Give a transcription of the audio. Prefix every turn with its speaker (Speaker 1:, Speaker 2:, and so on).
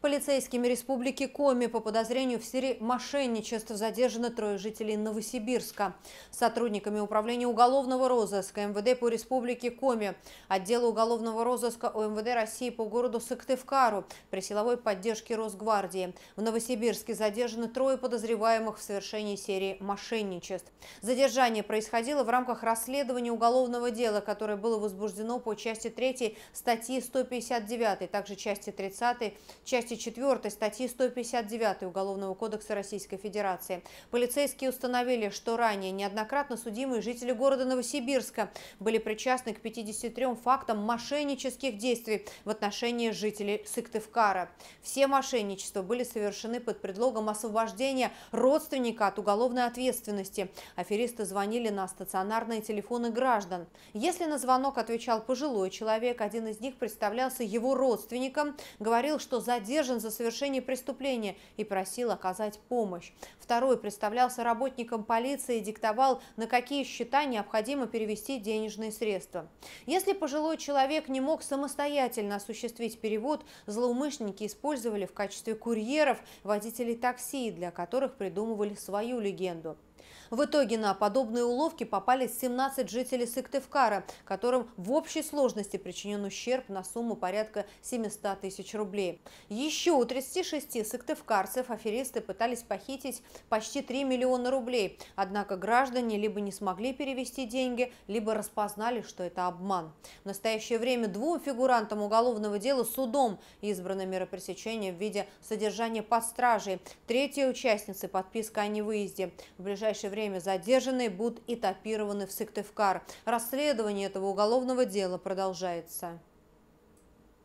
Speaker 1: Полицейскими республики Коми по подозрению в серии мошенничеств задержаны трое жителей Новосибирска. Сотрудниками Управления уголовного розыска МВД по республике Коми, отдела уголовного розыска ОМВД России по городу Сыктывкару при силовой поддержке Росгвардии. В Новосибирске задержаны трое подозреваемых в совершении серии мошенничеств. Задержание происходило в рамках расследования уголовного дела, которое было возбуждено по части 3 статьи 159, также части 30, части части 4 статьи 159 Уголовного кодекса Российской Федерации. Полицейские установили, что ранее неоднократно судимые жители города Новосибирска были причастны к 53 фактам мошеннических действий в отношении жителей Сыктывкара. Все мошенничества были совершены под предлогом освобождения родственника от уголовной ответственности. Аферисты звонили на стационарные телефоны граждан. Если на звонок отвечал пожилой человек, один из них представлялся его родственником, говорил, что задержан задержан за совершение преступления и просил оказать помощь. Второй представлялся работником полиции и диктовал, на какие счета необходимо перевести денежные средства. Если пожилой человек не мог самостоятельно осуществить перевод, злоумышленники использовали в качестве курьеров водителей такси, для которых придумывали свою легенду. В итоге на подобные уловки попали 17 жителей Сыктывкара, которым в общей сложности причинен ущерб на сумму порядка 700 тысяч рублей. Еще у 36 сыктывкарцев аферисты пытались похитить почти 3 миллиона рублей. Однако граждане либо не смогли перевести деньги, либо распознали, что это обман. В настоящее время двум фигурантам уголовного дела судом избрано мера пресечения в виде содержания под стражей. Третья участница – подписка о невыезде. В ближайшее время время задержанные будут этапированы в Сыктывкар. Расследование этого уголовного дела продолжается.